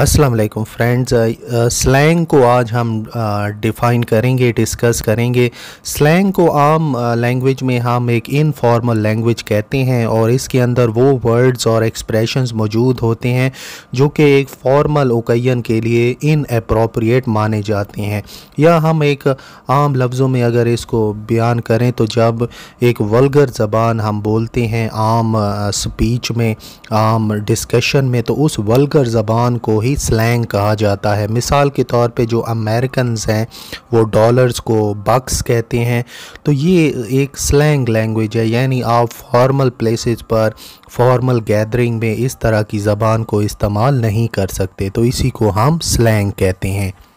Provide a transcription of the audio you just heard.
अस्सलाम वालेकुम friends slang को आज हम डिफ़ाइन करेंगे डिस्कस करेंगे स्लैंग को आम लैंग्वेज में हम एक इनफॉर्मल लैंग्वेज कहते हैं और इसके अंदर वो वर्ड्स और एक्सप्रेशंस मौजूद होते हैं जो कि एक फॉर्मल ओकैन के लिए इन अप्रोप्रिएट माने जाते हैं या हम एक आम लफ्ज़ों में अगर इसको बयान करें तो जब एक वलगर ज़बान हम बोलते हैं आम स्पीच में आम डिस्कशन में तो उस वलगर ज़बान को ही भी स्लैंग कहा जाता है मिसाल के तौर पे जो अमेरिकन हैं वो डॉलर्स को बक्स कहते हैं तो ये एक स्लैंग लैंग्वेज है यानी आप फॉर्मल प्लेसेस पर फॉर्मल गैदरिंग में इस तरह की ज़बान को इस्तेमाल नहीं कर सकते तो इसी को हम स्लैंग कहते हैं